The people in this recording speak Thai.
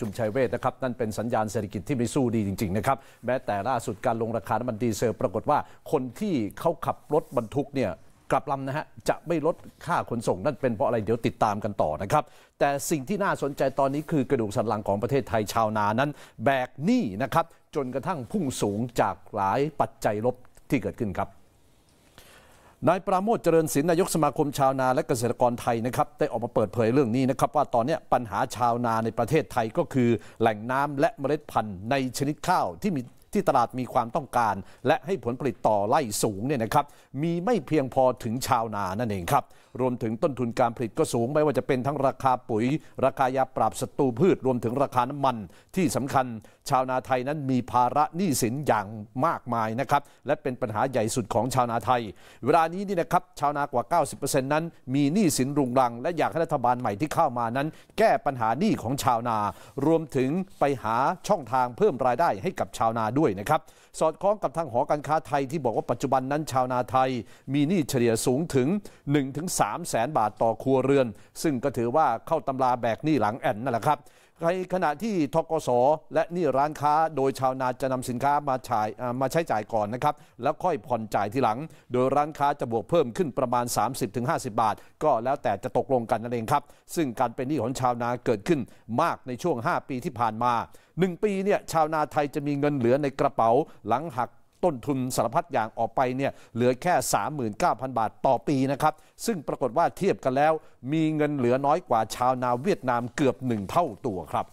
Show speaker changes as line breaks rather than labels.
จุมชัยเวทนะครับ นั่นเป็นสัญญาณเศรษฐกิจที่ไม่สู้ดีจริงๆนะครับ แม้แต่ล่าสุดการลงราคาน้ำมันดีเซลปรากฏว่าคนที่เขาขับรถบรรทุกเนี่ยกลับลำนะฮะ จะไม่ลดค่าขนส่งนั่นเป็นเพราะอะไร เดี๋ยวติดตามกันต่อนะครับ แต่สิ่งที่น่าสนใจตอนนี้คือกระดูกสันหลังของประเทศไทยชาวนานั้น แบกหนี้นะครับจนกระทั่งพุ่งสูงจากหลายปัจจัยลบที่เกิดขึ้นครับนายปราโมทเจริญศิลป์นายกสมาคมชาวนาและเกษตรกรไทยนะครับได้ออกมาเปิดเผยเรื่องนี้นะครับ ว่าตอนนี้ปัญหาชาวนาในประเทศไทยก็คือ แหล่งน้ำและเมล็ดพันธุ์ในชนิดข้าวที่มีที่ตลาดมีความต้องการ และให้ผลผลิตต่อไร่สูงเนี่ยนะครับมีไม่เพียงพอถึงชาวนานั่นเองครับรวมถึงต้นทุนการผลิตก็สูงไม่ว่าจะเป็นทั้งราคาปุ๋ยราคายาปราบศัตรูพืช รวมถึงราคาน้ำมันที่สำคัญ ชาวนาไทยนั้นมีภาระหนี้สินอย่างมากมายนะครับและเป็นปัญหาใหญ่สุดของชาวนาไทย เวลานี้นี่นะครับชาวนากว่า 90%นั้นมีหนี้สินรุงรัง และอยากให้รัฐบาลใหม่ที่เข้ามานั้น แก้ปัญหาหนี้ของชาวนา รวมถึงไปหาช่องทางเพิ่มรายได้ให้กับชาวนาด้วยด้วยนะครับสอดคล้องกับทางหอการค้าไทยที่บอกว่าปัจจุบันนั้นชาวนาไทยมีหนี้เฉลี่ยสูงถึง 1-3แสนบาทต่อครัวเรือน ซึ่งก็ถือว่าเข้าตำราแบกหนี้หลังแอนนั่นแหละครับในขณะที่ทกศและนี่ร้านค้าโดยชาวนาจะนำสินค้ามาใช้มาใช้จ่ายก่อนนะครับแล้วค่อยผ่อนจ่ายทีหลัง โดยร้านค้าจะบวกเพิ่มขึ้นประมาณ 30-50 บาท ก็แล้วแต่จะตกลงกันนั่นเองครับซึ่งการเป็นหนี้ของชาวนาเกิดขึ้นมากในช่วง 5 ปีที่ผ่านมา 1 ปีเนี่ยชาวนาไทยจะมีเงินเหลือในกระเป๋าหลังหักต้นทุนสารพัดอย่างออกไปเนี่ยเหลือแค่ 39,000 บาทต่อปีนะครับ ซึ่งปรากฏว่าเทียบกันแล้วมีเงินเหลือน้อยกว่าชาวนาเวียดนามเกือบหนึ่งเท่าตัวครับ